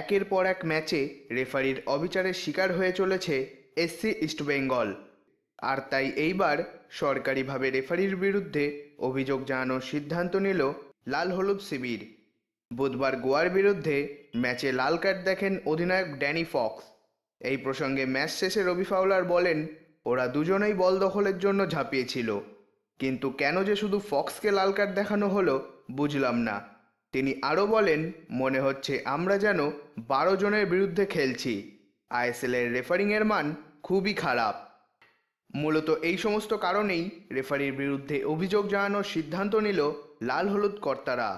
একের পর এক ম্যাচে রেফারির অবিচারের শিকার হয়ে চলেছে এসসি ইস্টবেঙ্গল আর তাই এইবার সরকারিভাবে রেফারির বিরুদ্ধে অভিযোগ জানানোর সিদ্ধান্ত নিল লাল হলুদ শিবির বুধবার গোয়ার বিরুদ্ধে ম্যাচে লাল কার্ড দেখেন অধিনায়ক ড্যানি ফক্স এই প্রসঙ্গে ম্যাচ শেষে রবি ফাউলার বলেন ওরা দুজনেই বল দখলের জন্য ঝাঁপিয়েছিল কিন্তু কেন যে শুধু ফক্সকে লাল কার্ড দেখানো হলো বুঝলাম না তিনি আরও বলেন মনে হচ্ছে আমরা যেন বারো জনের বিরুদ্ধে খেলছি আইএসএলের রেফারিংয়ের মান খুবই খারাপ মূলত এই সমস্ত কারণেই রেফারির বিরুদ্ধে অভিযোগ জানানোর সিদ্ধান্ত নিল লাল হলুদ কর্তারা